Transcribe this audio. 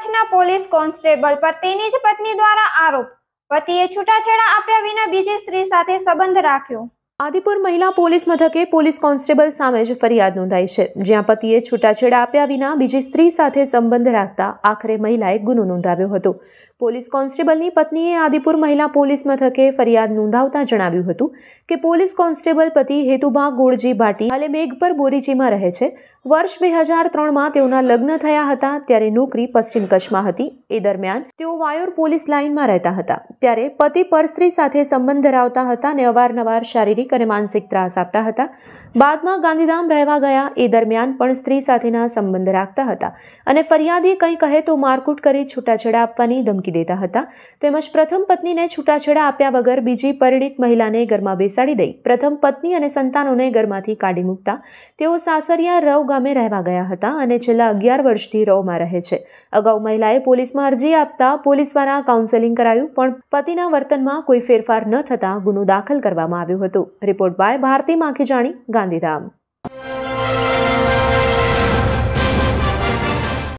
કચ્છના police constable પર તેની જ પત્ની દ્વારા આરોપ પતિએ છૂટાછેડા આપ્યા વિના બીજી સ્ત્રી સાથે સંબંધ રાખ્યો આદિપુર મહિલા પોલીસ મથકે પોલીસ કોન્સ્ટેબલ સામે જ ફરિયાદ નોંધાઈ છે જ્યાં પતિએ છૂટાછેડા આપ્યા વિના બીજી સ્ત્રી સાથે સંબંધ રાખતા આખરે મહિલાએ ગુનો નોંધાવ્યો હતો પોલીસ કોન્સ્ટેબલની પત્નીએ આદિપુર મહિલા પોલીસ મથકે ફરિયાદ નોંધાવતા જણાવ્યું હતું કે પોલીસ કોન્સ્ટેબલ પતિ હેતુભા ગોળજી ભાટી હાલે મેઘપર બોરીજીમાં રહે છે વર્ષ બે હજાર ત્રણમાં તેઓના લગ્ન થયા હતા ત્યારે નોકરી પશ્ચિમ કચ્છમાં હતી એ દરમિયાન તેઓ વાયોર પોલીસ લાઇનમાં રહેતા હતા ત્યારે પતિ પરસ્ત્રી સાથે સંબંધ ધરાવતા હતા અને અવારનવાર શારીરિક અને માનસિક ત્રાસ આપતા હતા બાદમાં ગાંધીધામ રહેવા ગયા એ દરમિયાન પણ સ્ત્રી સાથેના સંબંધ રાખતા હતા અને ફરિયાદી કંઈ કહે તો મારકૂટ કરી છૂટાછેડા આપવાની ધમકી મૂકી દેતા હતા તેમજ પ્રથમ પત્નીને છૂટાછેડા આપ્યા વગર બીજી પરિણીત મહિલાને ઘરમાં બેસાડી દઈ પ્રથમ પત્ની અને સંતાનોને ઘરમાંથી કાઢી મૂકતા તેઓ સાસરિયા રવ ગામે રહેવા ગયા હતા અને છેલ્લા અગિયાર વર્ષથી રવમાં રહે છે અગાઉ મહિલાએ પોલીસમાં અરજી આપતા પોલીસ દ્વારા કાઉન્સેલિંગ કરાયું પણ પતિના વર્તનમાં કોઈ ફેરફાર ન થતાં ગુનો દાખલ કરવામાં આવ્યો હતો રિપોર્ટ બાય ભારતી માખીજાણી ગાંધીધામ